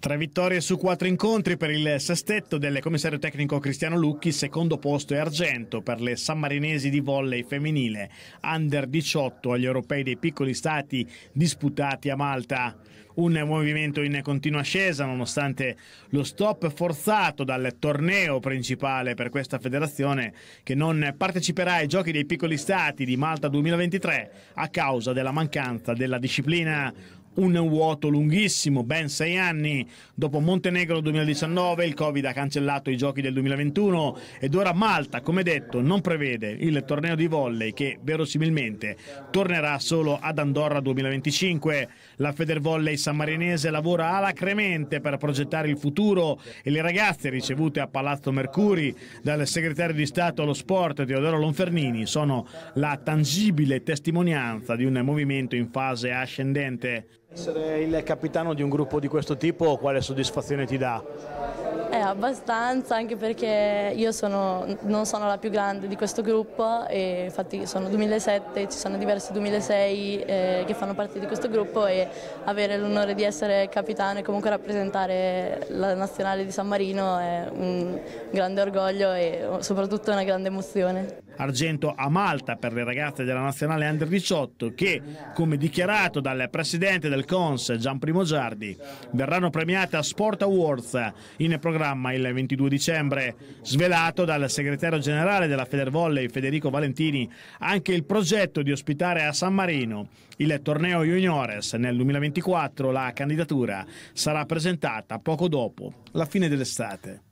Tre vittorie su quattro incontri per il sestetto del commissario tecnico Cristiano Lucchi, secondo posto e argento per le sammarinesi di volley femminile, under 18 agli europei dei piccoli stati disputati a Malta. Un movimento in continua ascesa nonostante lo stop forzato dal torneo principale per questa federazione che non parteciperà ai giochi dei piccoli stati di Malta 2023 a causa della mancanza della disciplina un vuoto lunghissimo, ben sei anni. Dopo Montenegro 2019 il Covid ha cancellato i giochi del 2021 ed ora Malta, come detto, non prevede il torneo di volley che verosimilmente tornerà solo ad Andorra 2025. La Federvolley sammarinese lavora alacremente per progettare il futuro e le ragazze ricevute a Palazzo Mercuri dal segretario di Stato allo sport Teodoro Lonfernini sono la tangibile testimonianza di un movimento in fase ascendente. Essere il capitano di un gruppo di questo tipo quale soddisfazione ti dà? Eh, abbastanza, anche perché io sono, non sono la più grande di questo gruppo, e infatti sono 2007, ci sono diversi 2006 eh, che fanno parte di questo gruppo e avere l'onore di essere capitano e comunque rappresentare la nazionale di San Marino è un grande orgoglio e soprattutto una grande emozione argento a Malta per le ragazze della nazionale under 18 che, come dichiarato dal presidente del CONS Gian Primo Giardi, verranno premiate a Sport Awards in programma il 22 dicembre. Svelato dal segretario generale della Federvolley Federico Valentini anche il progetto di ospitare a San Marino il torneo juniores nel 2024 la candidatura sarà presentata poco dopo la fine dell'estate.